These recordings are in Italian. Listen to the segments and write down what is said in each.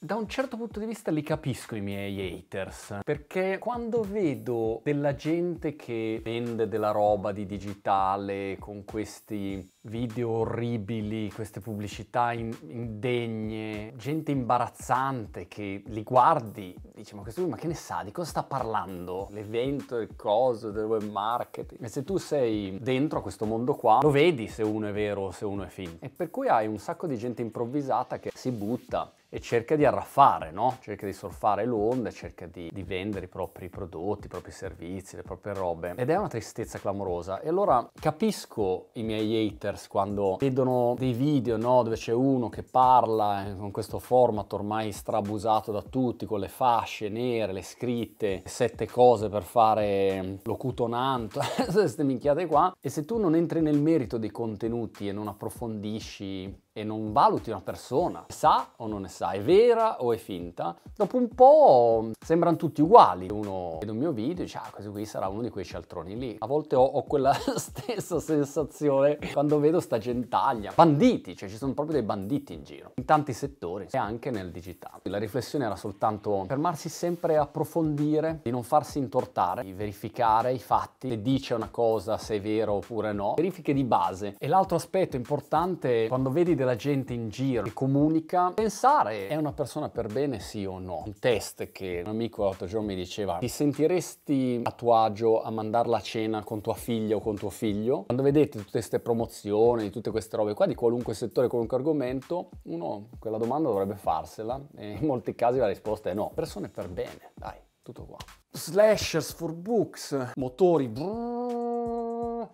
Da un certo punto di vista li capisco i miei haters, perché quando vedo della gente che vende della roba di digitale con questi video orribili, queste pubblicità indegne, gente imbarazzante che li guardi, diciamo questo ma che ne sa, di cosa sta parlando? L'evento, il coso, del web marketing. E se tu sei dentro a questo mondo qua, lo vedi se uno è vero o se uno è finto. E per cui hai un sacco di gente improvvisata che si butta e cerca di arraffare, no? cerca di surfare l'onda, cerca di, di, vendere i propri prodotti, i propri servizi, le proprie robe ed è una tristezza clamorosa e allora capisco i miei haters quando vedono dei video no? dove c'è uno che parla eh, con questo format ormai strabusato da tutti con le fasce nere, le scritte, sette cose per fare mm, locutonanto, queste minchiate qua e se tu non entri nel merito dei contenuti e non approfondisci e non valuti una persona, sa o non ne sa, è vera o è finta, dopo un po' sembrano tutti uguali. Uno vede un mio video e dice, ah, questo qui sarà uno di quei cialtroni lì. A volte ho, ho quella stessa sensazione quando vedo sta gentaglia. Banditi, cioè ci sono proprio dei banditi in giro, in tanti settori e anche nel digitale. La riflessione era soltanto fermarsi sempre a approfondire, di non farsi intortare, di verificare i fatti, se dice una cosa, se è vero oppure no. Verifiche di base. E l'altro aspetto importante, quando vedi della la gente in giro che comunica, pensare è una persona per bene sì o no. Un test che un amico l'altro giorno mi diceva, ti sentiresti a tuo agio a mandarla a cena con tua figlia o con tuo figlio? Quando vedete tutte queste promozioni, tutte queste robe qua di qualunque settore, qualunque argomento, uno quella domanda dovrebbe farsela e in molti casi la risposta è no. Persone per bene, dai, tutto qua. Slashers for books, motori... Brrr,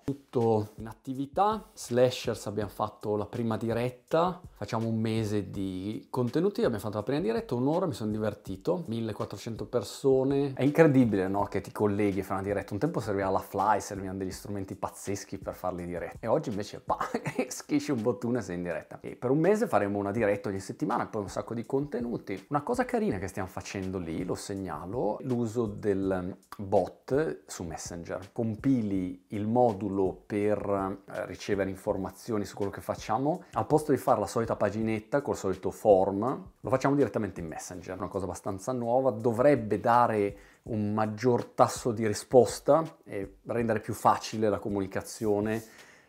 tutto in attività. Slashers abbiamo fatto la prima diretta, facciamo un mese di contenuti, abbiamo fatto la prima diretta, un'ora, mi sono divertito, 1400 persone. È incredibile no? che ti colleghi e fai una diretta, un tempo serviva la fly, servivano degli strumenti pazzeschi per farli dirette e oggi invece schisci un bottone e sei in diretta. E per un mese faremo una diretta ogni settimana e poi un sacco di contenuti. Una cosa carina che stiamo facendo lì, lo segnalo, l'uso del bot su Messenger. Compili il modulo seguirlo per eh, ricevere informazioni su quello che facciamo, al posto di fare la solita paginetta col solito form, lo facciamo direttamente in Messenger, una cosa abbastanza nuova, dovrebbe dare un maggior tasso di risposta e rendere più facile la comunicazione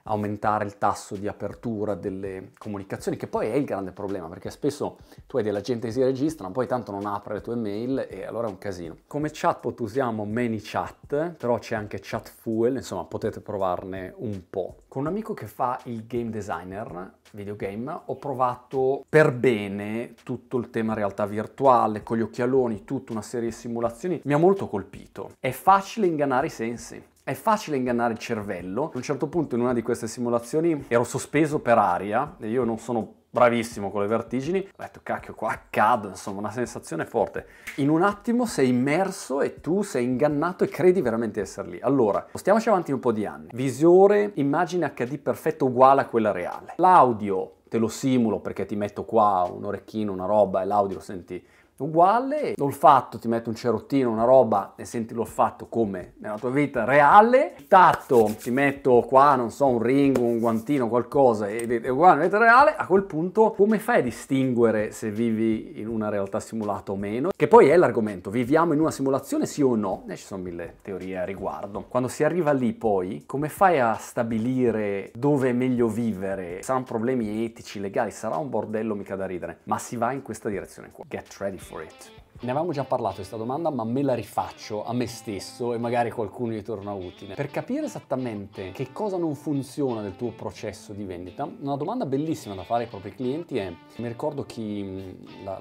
aumentare il tasso di apertura delle comunicazioni, che poi è il grande problema, perché spesso tu hai della gente che si registra, ma poi tanto non apre le tue mail e allora è un casino. Come chatbot usiamo ManyChat, però c'è anche ChatFuel, insomma potete provarne un po'. Con un amico che fa il game designer, videogame, ho provato per bene tutto il tema realtà virtuale, con gli occhialoni, tutta una serie di simulazioni, mi ha molto colpito. È facile ingannare i sensi è facile ingannare il cervello. A un certo punto in una di queste simulazioni ero sospeso per aria e io non sono bravissimo con le vertigini, ho detto cacchio qua cado, insomma una sensazione forte. In un attimo sei immerso e tu sei ingannato e credi veramente di essere lì. Allora, spostiamoci avanti un po' di anni. Visore, immagine HD perfetta uguale a quella reale. L'audio te lo simulo perché ti metto qua un orecchino, una roba e l'audio lo senti uguale, l'olfatto ti mette un cerottino, una roba e senti l'olfatto come nella tua vita reale, il tatto ti metto qua, non so, un ring, un guantino, qualcosa, e è uguale nella vita reale, a quel punto come fai a distinguere se vivi in una realtà simulata o meno? Che poi è l'argomento, viviamo in una simulazione sì o no? E ci sono mille teorie a riguardo. Quando si arriva lì poi, come fai a stabilire dove è meglio vivere? Saranno problemi etici, legali, sarà un bordello mica da ridere, ma si va in questa direzione qua. Get ready for it? Ne avevamo già parlato di questa domanda, ma me la rifaccio a me stesso e magari qualcuno gli torna utile. Per capire esattamente che cosa non funziona nel tuo processo di vendita, una domanda bellissima da fare ai propri clienti è, mi ricordo chi mm,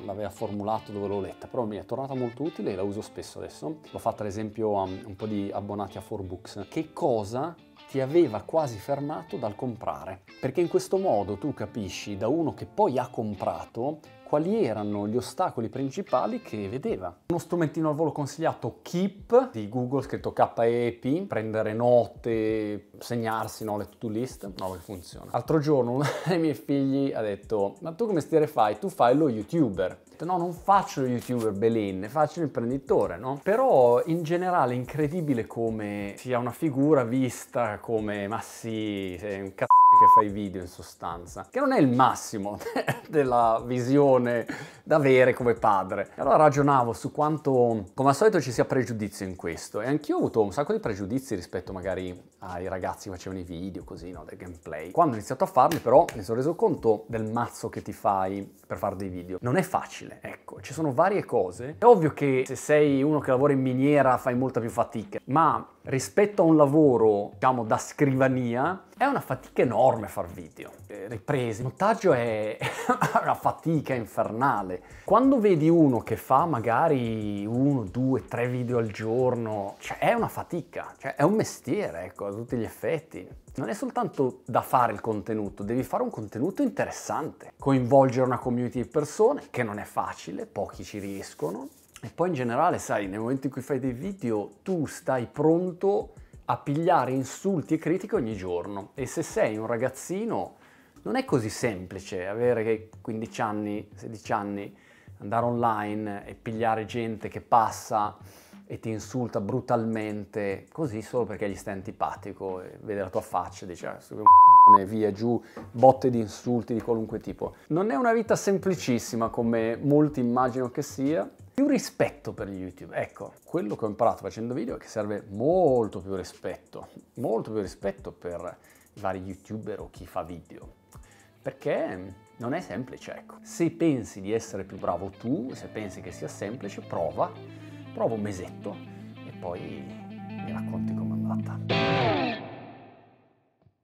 l'aveva formulato dove l'ho letta, però mi è tornata molto utile e la uso spesso adesso. L'ho fatta ad esempio a un po' di abbonati a 4Books. Che cosa ti aveva quasi fermato dal comprare? Perché in questo modo tu capisci da uno che poi ha comprato quali erano gli ostacoli principali che vedeva. Uno strumentino al volo consigliato Keep di Google, scritto KEP, prendere note, segnarsi no, le to-do list, no che funziona. L'altro giorno uno dei miei figli ha detto ma tu che mestiere fai? Tu fai lo youtuber. Detto, no, non faccio lo youtuber Belin, faccio l'imprenditore, no? Però in generale è incredibile come sia una figura vista come ma sì, sei un cazzo che fai video in sostanza, che non è il massimo della visione da avere come padre. E allora ragionavo su quanto, come al solito, ci sia pregiudizio in questo. E anch'io ho avuto un sacco di pregiudizi rispetto magari ai ragazzi che facevano i video, così, no, del gameplay. Quando ho iniziato a farli, però, mi sono reso conto del mazzo che ti fai per fare dei video. Non è facile, ecco, ci sono varie cose. È ovvio che se sei uno che lavora in miniera fai molta più fatica, ma rispetto a un lavoro, diciamo, da scrivania, è una fatica enorme far video. Eh, riprese, il montaggio è una fatica infernale. Quando vedi uno che fa magari uno, due, tre video al giorno, cioè è una fatica, cioè è un mestiere, ecco, a tutti gli effetti. Non è soltanto da fare il contenuto, devi fare un contenuto interessante, coinvolgere una community di persone, che non è facile, pochi ci riescono, e poi in generale, sai, nel momento in cui fai dei video, tu stai pronto a pigliare insulti e critiche ogni giorno. E se sei un ragazzino, non è così semplice avere 15 anni, 16 anni, andare online e pigliare gente che passa e ti insulta brutalmente, così solo perché gli stai antipatico, e vede la tua faccia e dice, ah, sto via giù, botte di insulti di qualunque tipo. Non è una vita semplicissima come molti immagino che sia, più rispetto per YouTube. Ecco, quello che ho imparato facendo video è che serve molto più rispetto, molto più rispetto per i vari YouTuber o chi fa video. Perché non è semplice, ecco. Se pensi di essere più bravo tu, se pensi che sia semplice, prova, prova un mesetto e poi mi racconti com'è andata.